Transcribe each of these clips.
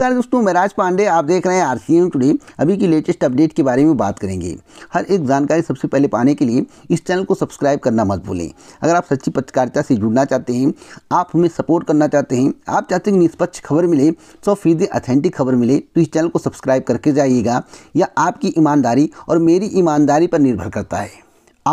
नमस्कार दोस्तों मैं राज पांडे आप देख रहे हैं आर सी एम टुडे अभी की लेटेस्ट अपडेट के बारे में बात करेंगे हर एक जानकारी सबसे पहले पाने के लिए इस चैनल को सब्सक्राइब करना मत भूलें अगर आप सच्ची पत्रकारिता से जुड़ना चाहते हैं आप हमें सपोर्ट करना चाहते हैं आप चाहते हैं कि निष्पक्ष खबर मिले सौ फीसदी अथेंटिक खबर मिले तो इस चैनल को सब्सक्राइब करके जाइएगा या आपकी ईमानदारी और मेरी ईमानदारी पर निर्भर करता है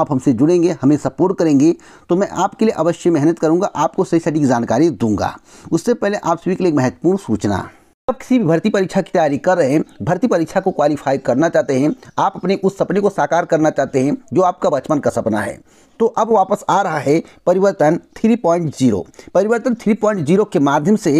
आप हमसे जुड़ेंगे हमें सपोर्ट करेंगे तो मैं आपके लिए अवश्य मेहनत करूंगा आपको सही सटीक जानकारी दूंगा उससे पहले आप सभी के लिए एक महत्वपूर्ण सूचना आप किसी भी भर्ती परीक्षा की तैयारी कर रहे हैं भर्ती परीक्षा को क्वालिफाई करना चाहते हैं आप अपने उस सपने को साकार करना चाहते हैं जो आपका बचपन का सपना है तो अब वापस आ रहा है परिवर्तन 3.0 परिवर्तन 3.0 के माध्यम से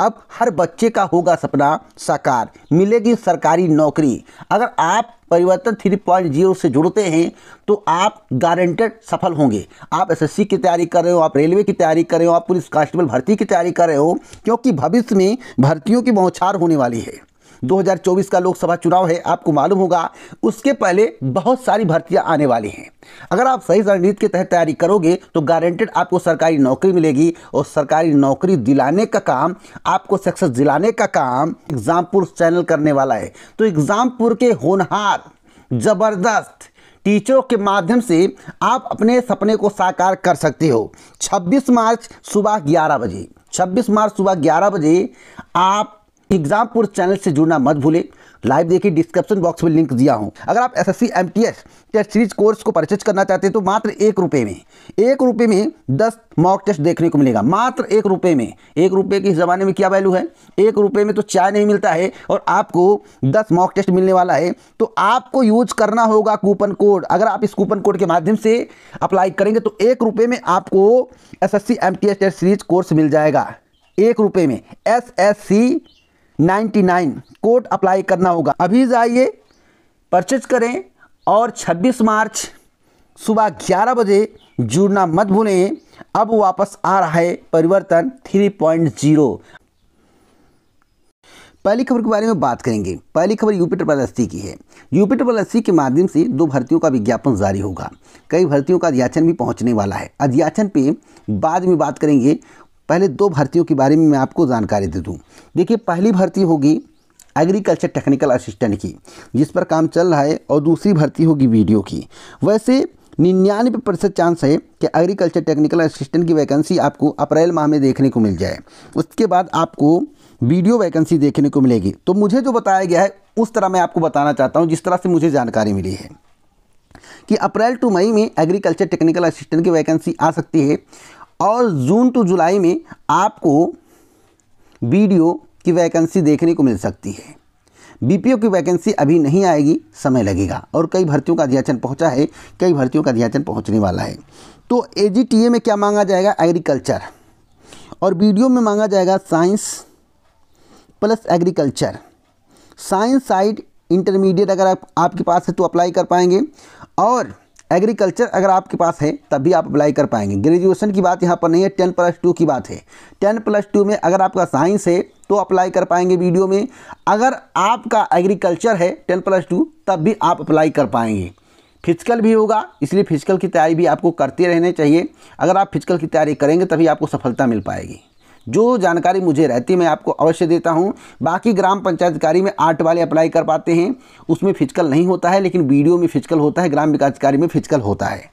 अब हर बच्चे का होगा सपना साकार मिलेगी सरकारी नौकरी अगर आप परिवर्तन थ्री पॉइंट जीरो से जुड़ते हैं तो आप गारंटेड सफल होंगे आप एसएससी की तैयारी कर रहे हो आप रेलवे की तैयारी कर रहे हो आप पुलिस कांस्टेबल भर्ती की तैयारी कर रहे हो क्योंकि भविष्य में भर्तियों की बौछार होने वाली है 2024 का लोकसभा चुनाव है आपको मालूम होगा उसके पहले बहुत सारी भर्तियां आने वाली हैं अगर आप सही रणनीति के तहत तैयारी करोगे तो गारंटेड आपको सरकारी नौकरी मिलेगी और सरकारी नौकरी दिलाने का काम आपको सक्सेस दिलाने का काम एग्जामपुर चैनल करने वाला है तो एग्जामपुर के होनहार ज़बरदस्त टीचरों के माध्यम से आप अपने सपने को साकार कर सकते हो 26 मार्च सुबह 11 बजे 26 मार्च सुबह 11 बजे आप एग्जाम पूर्व चैनल से जुड़ना मत भूले लाइव देखिए डिस्क्रिप्शन बॉक्स में लिंक दिया हूं अगर आप SSC MTS test series course को परचेज करना चाहते हैं तो मात्र एक रुपए में एक रुपए में दस मॉक टेस्ट देखने को मिलेगा मात्र एक रुपए में एक रुपए के ज़माने में क्या वैल्यू है एक रुपए में तो चाय नहीं मिलता है और आपको दस मॉक टेस्ट मिलने वाला है तो आपको यूज करना होगा कूपन कोड अगर आप इस कूपन कोड के माध्यम से अप्लाई करेंगे तो एक रुपये में आपको S S C test series course मिल जाएगा एक रुपये में एस 99 कोड अप्लाई करना होगा अभी जाइए परचेज करें और 26 मार्च सुबह 11 बजे जुड़ना मत भूलें अब वापस आ रहा है परिवर्तन 3.0 पहली खबर के बारे में बात करेंगे पहली खबर यूपीटर ट्रिपल एस की है यूपीटर ट्रिपल एस के माध्यम से दो भर्तियों का विज्ञापन जारी होगा कई भर्तियों का अध्याचन भी पहुंचने वाला है अध्याचन पे बाद में बात करेंगे पहले दो भर्तियों के बारे में मैं आपको जानकारी दे दूँ देखिए पहली भर्ती होगी एग्रीकल्चर टेक्निकल असिस्टेंट की जिस पर काम चल रहा है और दूसरी भर्ती होगी वीडियो की वैसे निन्यानवे प्रतिशत चांस है कि एग्रीकल्चर टेक्निकल असिस्टेंट की वैकेंसी आपको अप्रैल माह में देखने को मिल जाए उसके बाद आपको वीडियो वैकेंसी देखने को मिलेगी तो मुझे जो बताया गया है उस तरह मैं आपको बताना चाहता हूँ जिस तरह से मुझे जानकारी मिली है कि अप्रैल टू मई में एग्रीकल्चर टेक्निकल असिस्टेंट की वैकेंसी आ सकती है और जून टू जुलाई में आपको वीडियो की वैकेंसी देखने को मिल सकती है बीपीओ की वैकेंसी अभी नहीं आएगी समय लगेगा और कई भर्तियों का अध्याचन पहुंचा है कई भर्तियों का अध्याचन पहुंचने वाला है तो ए में क्या मांगा जाएगा एग्रीकल्चर और वीडियो में मांगा जाएगा science plus agriculture science side intermediate अगर आप, आपके पास है तो अप्लाई कर पाएंगे और एग्रीकल्चर अगर आपके पास है तभी आप अप्लाई कर पाएंगे ग्रेजुएशन की बात यहाँ पर नहीं है टेन प्लस टू की बात है टेन प्लस टू में अगर आपका साइंस है तो अप्लाई कर पाएंगे वीडियो में अगर आपका एग्रीकल्चर है टेन प्लस टू तब भी आप अप्लाई कर पाएंगे फिजिकल भी होगा इसलिए फिजिकल की तैयारी भी आपको करते रहने चाहिए अगर आप फिजिकल की तैयारी करेंगे तभी आपको सफलता मिल पाएगी जो जानकारी मुझे रहती मैं आपको अवश्य देता हूँ बाकी ग्राम पंचायत कार्य में आर्ट वाले अप्लाई कर पाते हैं उसमें फिजिकल नहीं होता है लेकिन वीडियो में फिजिकल होता है ग्राम विकास कार्य में फिजिकल होता है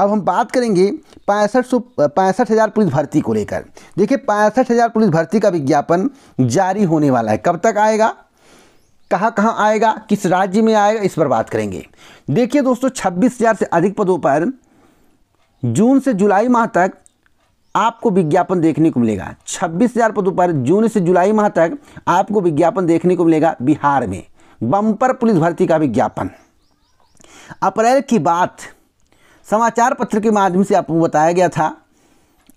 अब हम बात करेंगे पैंसठ सौ पैंसठ हज़ार पुलिस भर्ती को लेकर देखिए पैंसठ हज़ार पुलिस भर्ती का विज्ञापन जारी होने वाला है कब तक आएगा कहाँ कहाँ आएगा किस राज्य में आएगा इस पर बात करेंगे देखिए दोस्तों छब्बीस हज़ार से अधिक पदों पर जून से जुलाई माह तक आपको विज्ञापन देखने को मिलेगा छब्बीस हज़ार पदों पर जून से जुलाई माह तक आपको विज्ञापन देखने को मिलेगा बिहार में बम्पर पुलिस भर्ती का विज्ञापन अप्रैल की बात समाचार पत्र के माध्यम से आपको बताया गया था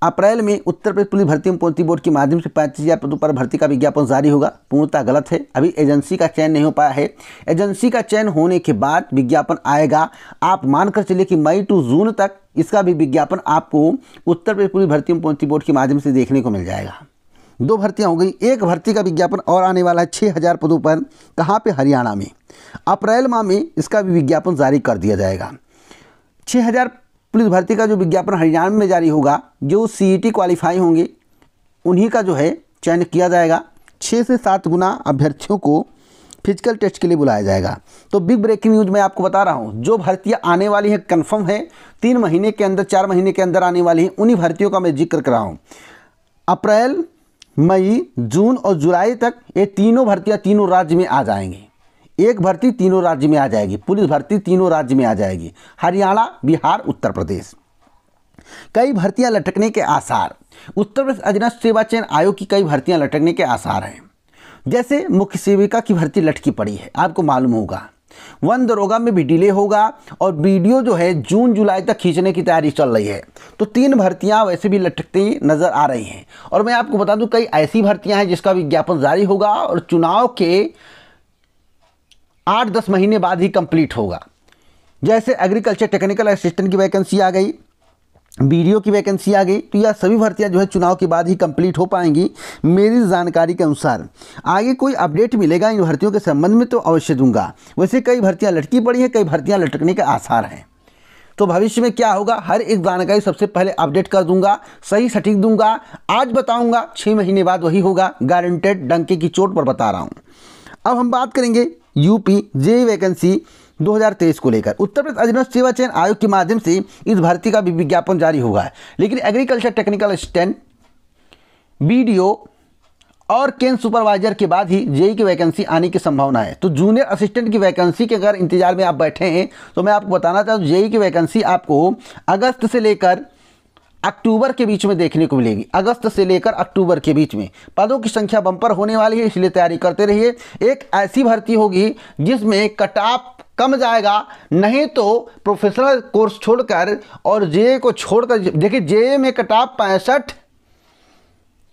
अप्रैल में उत्तर प्रदेश पुलिस भर्ती एवं पूर्ति बोर्ड के माध्यम से पैंतीस हज़ार पदों पर भर्ती का विज्ञापन जारी होगा पूर्णतः गलत है अभी एजेंसी का चयन नहीं हो पाया है एजेंसी का चयन होने के बाद विज्ञापन आएगा आप मानकर चलिए कि मई टू जून तक इसका भी विज्ञापन आपको उत्तर प्रदेश पुलिस भर्ती एवं पूर्ति बोर्ड के माध्यम से देखने को मिल जाएगा दो भर्तियां हो गई एक भर्ती का विज्ञापन और आने वाला है छः हज़ार पदों पर कहाँ पे हरियाणा में अप्रैल माह में इसका भी विज्ञापन जारी कर दिया जाएगा छः हज़ार पुलिस भर्ती का जो विज्ञापन हरियाणा में जारी होगा जो सी ई क्वालिफाई होंगे उन्हीं का जो है चयन किया जाएगा छः से सात गुना अभ्यर्थियों को फिजिकल टेस्ट के लिए बुलाया जाएगा तो बिग ब्रेकिंग न्यूज़ मैं आपको बता रहा हूँ जो भर्तियाँ आने वाली हैं कन्फर्म है तीन महीने के अंदर चार महीने के अंदर आने वाली हैं उन्हीं भर्तियों का मैं जिक्र कर रहा हूँ अप्रैल मई जून और जुलाई तक ये तीनों भर्तियाँ तीनों राज्य में आ जाएंगी एक भर्ती तीनों राज्य में आ जाएगी पुलिस भर्ती तीनों राज्य में आ जाएगी हरियाणा बिहार उत्तर प्रदेश कई भर्तियां लटकने के आसार उत्तर प्रदेश अधीनस्थ सेवा चयन आयोग की कई भर्तियां लटकने के आसार हैं जैसे मुख्य सेविका की भर्ती लटकी पड़ी है आपको मालूम होगा वन दरोगा में भी डिले होगा और वीडियो जो है जून जुलाई तक खींचने की तैयारी चल रही है तो तीन भर्तियां वैसे भी लटकती नज़र आ रही हैं और मैं आपको बता दूं कई ऐसी भर्तियां हैं जिसका विज्ञापन जारी होगा और चुनाव के आठ दस महीने बाद ही कंप्लीट होगा जैसे एग्रीकल्चर टेक्निकल असिस्टेंट की वैकेंसी आ गई बी की वैकेंसी आ गई तो यह सभी भर्तियां जो है चुनाव के बाद ही कंप्लीट हो पाएंगी मेरी जानकारी के अनुसार आगे कोई अपडेट मिलेगा इन भर्तियों के संबंध में तो अवश्य दूंगा वैसे कई भर्तियां लटकी पड़ी हैं कई भर्तियां लटकने के आसार हैं तो भविष्य में क्या होगा हर एक जानकारी सबसे पहले अपडेट कर दूंगा सही सटीक दूंगा आज बताऊँगा छः महीने बाद वही होगा गारंटेड डंके की चोट पर बता रहा हूँ अब हम बात करेंगे यूपी जे वैकेंसी 2023 को लेकर उत्तर प्रदेश अधीनस्थ सेवा चयन आयोग के माध्यम से इस भर्ती का भी विज्ञापन जारी हुआ है लेकिन एग्रीकल्चर टेक्निकल असिस्टेंट बी और केन सुपरवाइजर के बाद ही जेई की वैकेंसी आने की संभावना है तो जूनियर असिस्टेंट की वैकेंसी के अगर इंतजार में आप बैठे हैं तो मैं आपको बताना चाहूँ जेई की वैकेंसी आपको अगस्त से लेकर अक्टूबर के बीच में देखने को मिलेगी अगस्त से लेकर अक्टूबर के बीच में पदों की संख्या बंपर होने वाली है इसलिए तैयारी करते रहिए एक ऐसी भर्ती होगी जिसमें कटाप कम जाएगा नहीं तो प्रोफेशनल कोर्स छोड़कर और जे को छोड़कर देखिए जे में कटाप पैंसठ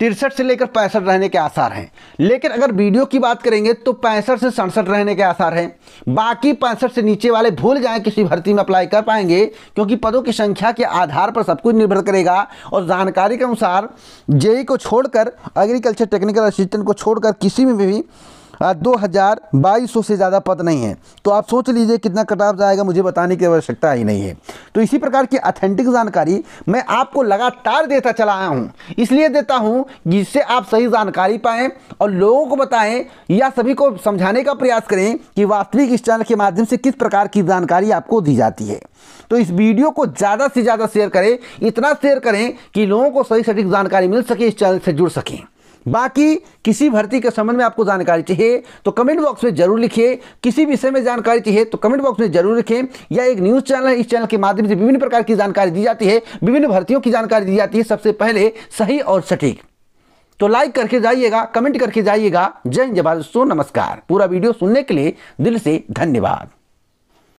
तिरसठ से लेकर पैंसठ रहने के आसार हैं लेकिन अगर वीडियो की बात करेंगे तो पैंसठ से सड़सठ रहने के आसार हैं बाकी पैंसठ से नीचे वाले भूल जाएं किसी भर्ती में अप्लाई कर पाएंगे क्योंकि पदों की संख्या के आधार पर सब कुछ निर्भर करेगा और जानकारी के अनुसार जेई को छोड़कर एग्रीकल्चर टेक्निकल असिस्टेंट को छोड़कर किसी में भी हाँ, दो हज़ार बाईस सौ से ज़्यादा पद नहीं है तो आप सोच लीजिए कितना कटाव जाएगा मुझे बताने की आवश्यकता ही नहीं है तो इसी प्रकार की अथेंटिक जानकारी मैं आपको लगातार देता चला आया हूँ इसलिए देता हूँ जिससे आप सही जानकारी पाएँ और लोगों को बताएँ या सभी को समझाने का प्रयास करें कि वास्तविक इस चैनल के माध्यम से किस प्रकार की जानकारी आपको दी जाती है तो इस वीडियो को ज़्यादा से ज़्यादा शेयर करें इतना शेयर करें कि लोगों को सही सटीक जानकारी मिल सके इस चैनल से जुड़ सकें बाकी किसी भर्ती के संबंध में आपको जानकारी चाहिए तो कमेंट बॉक्स में जरूर लिखिए किसी विषय में जानकारी चाहिए तो कमेंट बॉक्स में जरूर लिखें या एक न्यूज़ चैनल है इस चैनल के माध्यम से विभिन्न प्रकार की जानकारी दी जाती है विभिन्न भर्तियों की जानकारी दी जाती है सबसे पहले सही और सटीक तो लाइक करके जाइएगा कमेंट करके जाइएगा जय जवाब सो नमस्कार पूरा वीडियो सुनने के लिए दिल से धन्यवाद